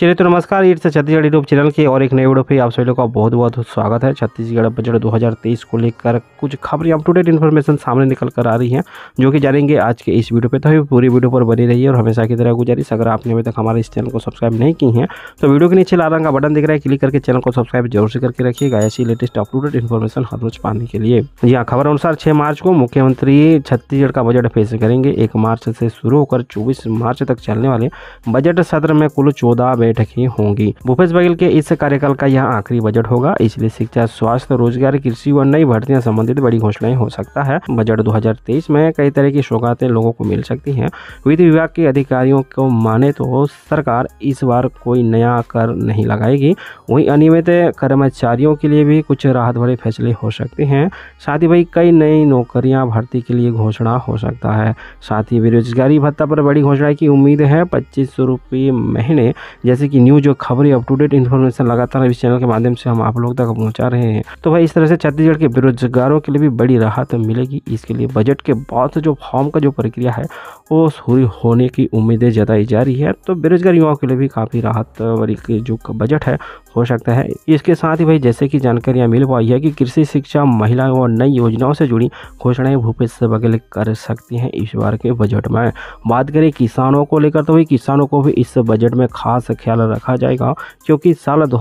चलिए तो नमस्कार ये से तो छत्तीसगढ़ यूट्यूब चैनल के और एक नए वीडियो पे आप सभी लोगों का बहुत बहुत स्वागत है छत्तीसगढ़ बजट 2023 को लेकर कुछ खबरें अप टू डेट इन्फॉर्मेशन सामने निकल कर आ रही हैं जो कि जानेंगे आज के इस वीडियो पे तो पूरी वीडियो पर बनी रही है और हमेशा की तरह गुजारिश अगर आपने अभी तक हमारे इस चैनल को सब्सक्राइब नहीं की है तो वीडियो के नीचे लाल रंग का बटन दिख रहा है क्लिक करके चैनल को सब्सक्राइब जरूर से करके रखिएगा ऐसी latest up to date information हर रोज पाने के लिए जी हाँ खबर अनुसार छः मार्च को मुख्यमंत्री छत्तीसगढ़ का बजट पेश करेंगे एक मार्च से शुरू होकर चौबीस मार्च तक चलने वाले बजट सत्र में कुल चौदह बैठकें होंगी भूपेश बघेल के इस कार्यकाल का यह आखिरी बजट होगा इसलिए शिक्षा स्वास्थ्य रोजगार कृषि व नई भर्तियां संबंधित बड़ी घोषणाएं हो सकता है बजट 2023 में कई तरह की सौगातें लोगों को मिल सकती हैं वित्त विभाग के अधिकारियों को माने तो सरकार इस बार कोई नया कर नहीं लगाएगी वहीं अनियमित कर्मचारियों के लिए भी कुछ राहत भरे फैसले हो सकते हैं साथ ही भाई कई नई नौकरियां भर्ती के लिए घोषणा हो सकता है साथ ही बेरोजगारी भत्ता पर बड़ी घोषणा की उम्मीद है पच्चीस सौ महीने जैसे जैसे कि न्यूज़ और खबरें अप टू डेट इन्फॉर्मेशन लगातार इस चैनल के माध्यम से हम आप लोग तक पहुंचा रहे हैं तो भाई इस तरह से छत्तीसगढ़ के बेरोजगारों के लिए भी बड़ी राहत मिलेगी इसके लिए बजट के बाद जो फॉर्म का जो प्रक्रिया है वो पूरी होने की उम्मीदें जताई जा रही है तो बेरोजगार युवाओं के लिए भी काफ़ी राहत वाली जो बजट है हो सकता है इसके साथ ही भाई जैसे कि जानकारियाँ मिल पाई है कि कृषि शिक्षा महिलाओं और नई योजनाओं से जुड़ी घोषणाएं भूपेश बघेल कर सकती हैं इस बार के बजट में बात करें किसानों को लेकर तो भाई किसानों को भी इस बजट में खास ख्याल रखा जाएगा क्योंकि साल दो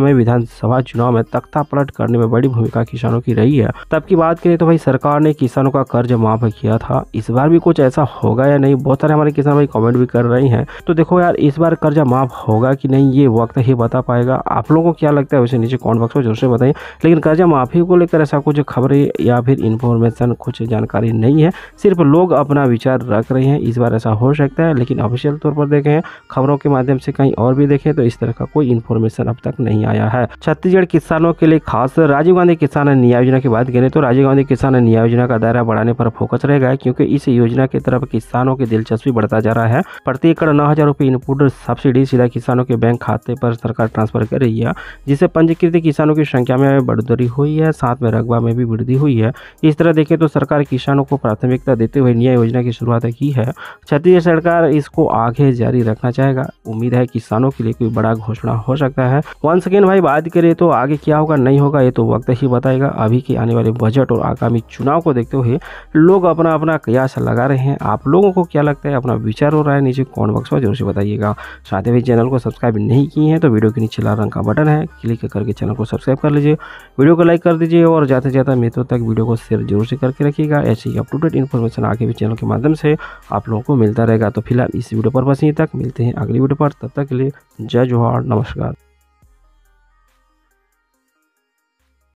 में विधानसभा चुनाव में तख्ता पलट करने में बड़ी भूमिका किसानों की रही है तब की बात करें तो भाई सरकार ने किसानों का कर्ज माफ किया था इस बार भी कुछ ऐसा होगा या नहीं बहुत सारे हमारे किसान भाई कॉमेंट भी कर रहे हैं तो देखो यार इस बार कर्जा माफ होगा कि नहीं ये वक्त ही बता पाए जाएगा आप लोगों को क्या लगता है वैसे नीचे कॉमेंट बॉक्स में जरूर से बताइए लेकिन कर्जा माफ़ी को लेकर ऐसा कुछ खबर या फिर इन्फॉर्मेशन कुछ जानकारी नहीं है सिर्फ लोग अपना विचार रख रहे हैं इस बार ऐसा हो सकता है लेकिन ऑफिशियल तौर पर देखें खबरों के माध्यम से कहीं और भी देखें तो इस तरह का कोई इन्फॉर्मेशन अब तक नहीं आया है छत्तीसगढ़ किसानों के लिए खास राजीव गांधी किसान न्याय योजना की बात करें तो राजीव गांधी किसान न्याय योजना का दायरा बढ़ाने पर फोकस रहेगा क्योंकि इस योजना की तरफ किसानों की दिलचस्पी बढ़ता जा रहा है प्रति एकड़ नौ हजार रुपए इनपुट सब्सिडी सीधा किसानों के बैंक खाते पर सरकार ट्रांसफर ट्रांसफ़र कर रही है जिससे पंजीकृत किसानों की संख्या में बढ़ोतरी हुई है साथ में रकबा में भी वृद्धि हुई है इस तरह देखें तो सरकार किसानों को प्राथमिकता देते हुए न्याय योजना की शुरुआत की है छत्तीसगढ़ सरकार इसको आगे जारी रखना चाहेगा उम्मीद है किसानों के लिए कोई बड़ा घोषणा हो सकता है वन सेकेंड भाई बात करें तो आगे क्या होगा नहीं होगा ये तो वक्त ही बताएगा अभी के आने वाले बजट और आगामी चुनाव को देखते हुए लोग अपना अपना कयास लगा रहे हैं आप लोगों को क्या लगता है अपना विचार हो रहा है नीचे कॉमेंट बॉक्स में जरूर से बताइएगा साथ ही चैनल को सब्सक्राइब नहीं किए हैं तो वीडियो के नीचे नीचे लाल रंग का बटन है क्लिक करके चैनल को सब्सक्राइब कर लीजिए वीडियो को लाइक कर दीजिए और ज़्यादा से ज़्यादा मित्रों तक वीडियो को शेयर जरूर से करके रखिएगा ऐसी ही अप टू डेट इन्फॉर्मेशन आगे भी चैनल के माध्यम से आप लोगों को मिलता रहेगा तो फिलहाल इस वीडियो पर बस यहीं तक मिलते हैं अगली वीडियो पर तब तक के लिए जय जवाहर नमस्कार